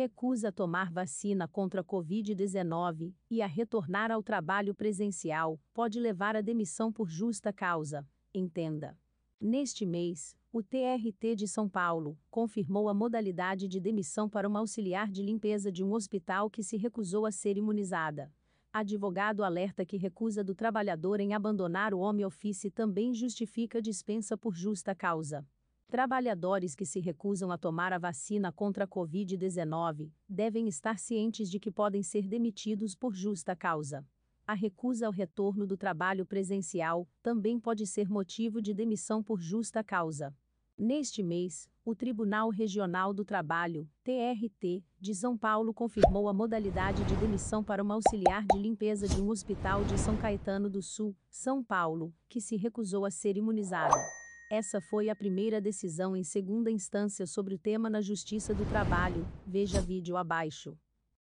recusa tomar vacina contra a Covid-19 e a retornar ao trabalho presencial pode levar à demissão por justa causa. Entenda. Neste mês, o TRT de São Paulo confirmou a modalidade de demissão para uma auxiliar de limpeza de um hospital que se recusou a ser imunizada. Advogado alerta que recusa do trabalhador em abandonar o home office também justifica dispensa por justa causa. Trabalhadores que se recusam a tomar a vacina contra a Covid-19 devem estar cientes de que podem ser demitidos por justa causa. A recusa ao retorno do trabalho presencial também pode ser motivo de demissão por justa causa. Neste mês, o Tribunal Regional do Trabalho, TRT, de São Paulo confirmou a modalidade de demissão para uma auxiliar de limpeza de um hospital de São Caetano do Sul, São Paulo, que se recusou a ser imunizada. Essa foi a primeira decisão em segunda instância sobre o tema na Justiça do Trabalho, veja vídeo abaixo.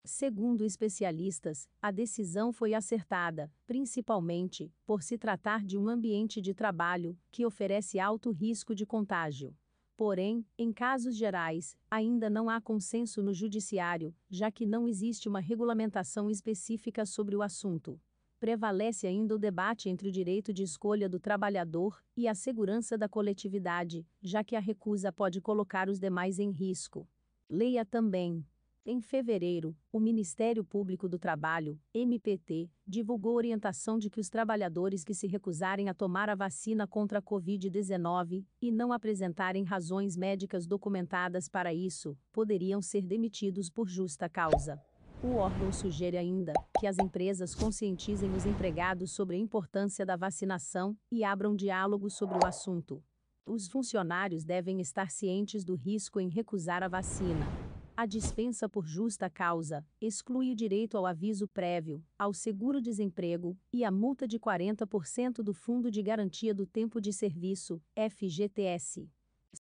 Segundo especialistas, a decisão foi acertada, principalmente por se tratar de um ambiente de trabalho que oferece alto risco de contágio. Porém, em casos gerais, ainda não há consenso no judiciário, já que não existe uma regulamentação específica sobre o assunto prevalece ainda o debate entre o direito de escolha do trabalhador e a segurança da coletividade, já que a recusa pode colocar os demais em risco. Leia também. Em fevereiro, o Ministério Público do Trabalho, MPT, divulgou orientação de que os trabalhadores que se recusarem a tomar a vacina contra a Covid-19 e não apresentarem razões médicas documentadas para isso poderiam ser demitidos por justa causa. O órgão sugere ainda que as empresas conscientizem os empregados sobre a importância da vacinação e abram diálogo sobre o assunto. Os funcionários devem estar cientes do risco em recusar a vacina. A dispensa por justa causa exclui o direito ao aviso prévio, ao seguro-desemprego e à multa de 40% do Fundo de Garantia do Tempo de Serviço, FGTS.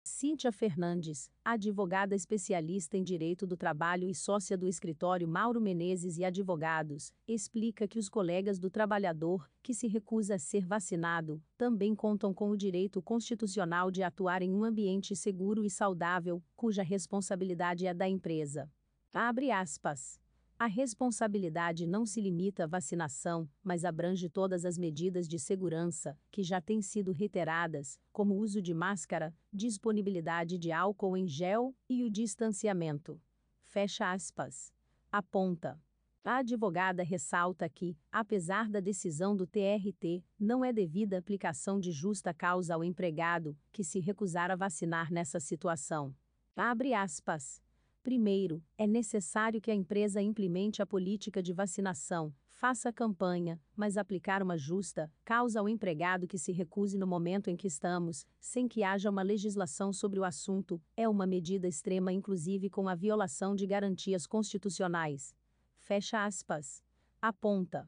Cíntia Fernandes, advogada especialista em direito do trabalho e sócia do escritório Mauro Menezes e Advogados, explica que os colegas do trabalhador, que se recusa a ser vacinado, também contam com o direito constitucional de atuar em um ambiente seguro e saudável, cuja responsabilidade é da empresa. Abre aspas. A responsabilidade não se limita à vacinação, mas abrange todas as medidas de segurança que já têm sido reiteradas, como o uso de máscara, disponibilidade de álcool em gel e o distanciamento. Fecha aspas. Aponta. A advogada ressalta que, apesar da decisão do TRT, não é devida aplicação de justa causa ao empregado que se recusar a vacinar nessa situação. Abre aspas. Primeiro, é necessário que a empresa implemente a política de vacinação, faça campanha, mas aplicar uma justa causa ao empregado que se recuse no momento em que estamos, sem que haja uma legislação sobre o assunto, é uma medida extrema, inclusive com a violação de garantias constitucionais. Fecha aspas. Aponta.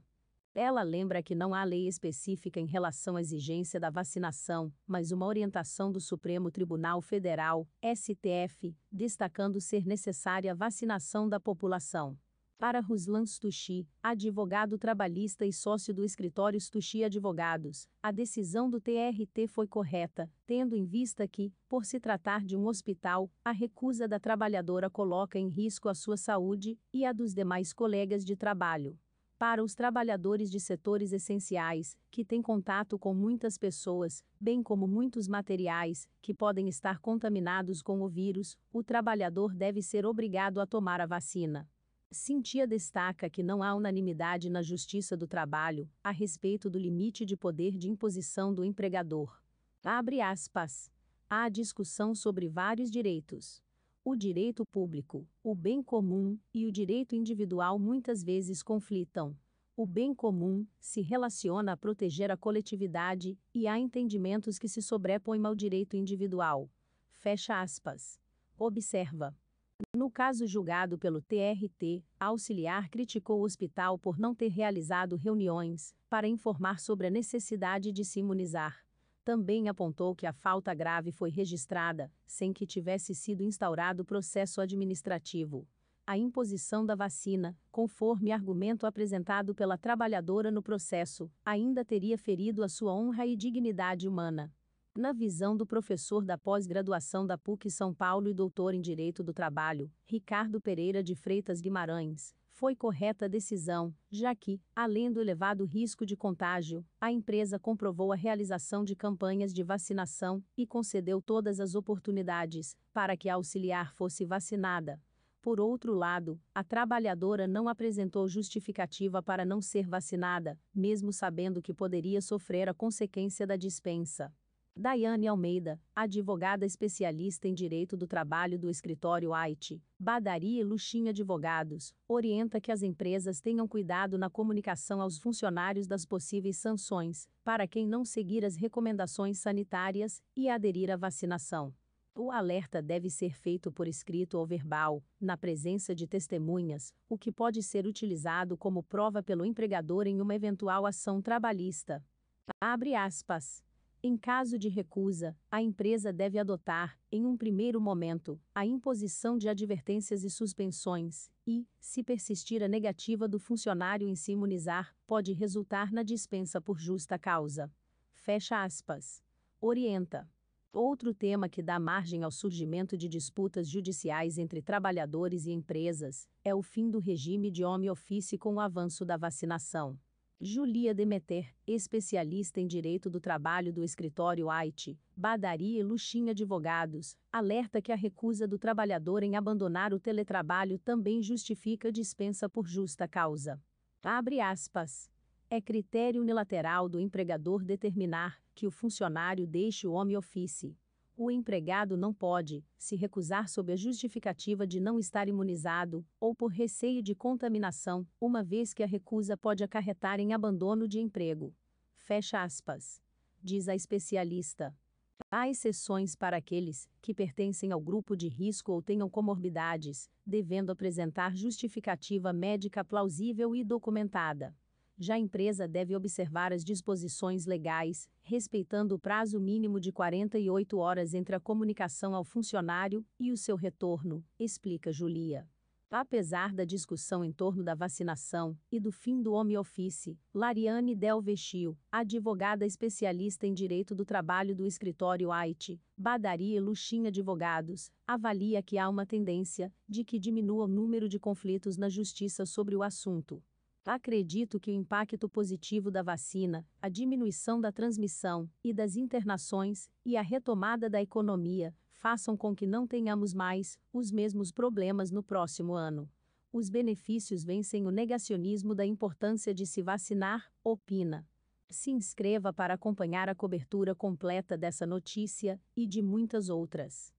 Ela lembra que não há lei específica em relação à exigência da vacinação, mas uma orientação do Supremo Tribunal Federal, STF, destacando ser necessária a vacinação da população. Para Ruslan Stucchi, advogado trabalhista e sócio do escritório Stucchi Advogados, a decisão do TRT foi correta, tendo em vista que, por se tratar de um hospital, a recusa da trabalhadora coloca em risco a sua saúde e a dos demais colegas de trabalho para os trabalhadores de setores essenciais, que têm contato com muitas pessoas, bem como muitos materiais, que podem estar contaminados com o vírus, o trabalhador deve ser obrigado a tomar a vacina. Cintia destaca que não há unanimidade na Justiça do Trabalho a respeito do limite de poder de imposição do empregador. Abre aspas. Há discussão sobre vários direitos o direito público, o bem comum e o direito individual muitas vezes conflitam. O bem comum se relaciona a proteger a coletividade e há entendimentos que se sobrepõem ao direito individual. Fecha aspas. Observa. No caso julgado pelo TRT, a auxiliar criticou o hospital por não ter realizado reuniões para informar sobre a necessidade de se imunizar também apontou que a falta grave foi registrada, sem que tivesse sido instaurado processo administrativo. A imposição da vacina, conforme argumento apresentado pela trabalhadora no processo, ainda teria ferido a sua honra e dignidade humana. Na visão do professor da pós-graduação da PUC São Paulo e doutor em Direito do Trabalho, Ricardo Pereira de Freitas Guimarães, foi correta a decisão, já que, além do elevado risco de contágio, a empresa comprovou a realização de campanhas de vacinação e concedeu todas as oportunidades para que a auxiliar fosse vacinada. Por outro lado, a trabalhadora não apresentou justificativa para não ser vacinada, mesmo sabendo que poderia sofrer a consequência da dispensa. Daiane Almeida, advogada especialista em direito do trabalho do escritório AIT, Badaria e Luxinha Advogados, orienta que as empresas tenham cuidado na comunicação aos funcionários das possíveis sanções para quem não seguir as recomendações sanitárias e aderir à vacinação. O alerta deve ser feito por escrito ou verbal, na presença de testemunhas, o que pode ser utilizado como prova pelo empregador em uma eventual ação trabalhista. Abre aspas. Em caso de recusa, a empresa deve adotar, em um primeiro momento, a imposição de advertências e suspensões, e, se persistir a negativa do funcionário em se imunizar, pode resultar na dispensa por justa causa. Fecha aspas. Orienta. Outro tema que dá margem ao surgimento de disputas judiciais entre trabalhadores e empresas é o fim do regime de home office com o avanço da vacinação. Julia Demeter, especialista em direito do trabalho do escritório Haiti, Badari e Luxinha Advogados, alerta que a recusa do trabalhador em abandonar o teletrabalho também justifica dispensa por justa causa. Abre aspas. É critério unilateral do empregador determinar que o funcionário deixe o home office o empregado não pode se recusar sob a justificativa de não estar imunizado ou por receio de contaminação, uma vez que a recusa pode acarretar em abandono de emprego. Fecha aspas. Diz a especialista. Há exceções para aqueles que pertencem ao grupo de risco ou tenham comorbidades, devendo apresentar justificativa médica plausível e documentada já a empresa deve observar as disposições legais, respeitando o prazo mínimo de 48 horas entre a comunicação ao funcionário e o seu retorno, explica Julia. Apesar da discussão em torno da vacinação e do fim do home office, Lariane Del Delvechil, advogada especialista em direito do trabalho do escritório AIT, Badari e Luxinha Advogados, avalia que há uma tendência de que diminua o número de conflitos na justiça sobre o assunto. Acredito que o impacto positivo da vacina, a diminuição da transmissão e das internações e a retomada da economia façam com que não tenhamos mais os mesmos problemas no próximo ano. Os benefícios vencem o negacionismo da importância de se vacinar, opina. Se inscreva para acompanhar a cobertura completa dessa notícia e de muitas outras.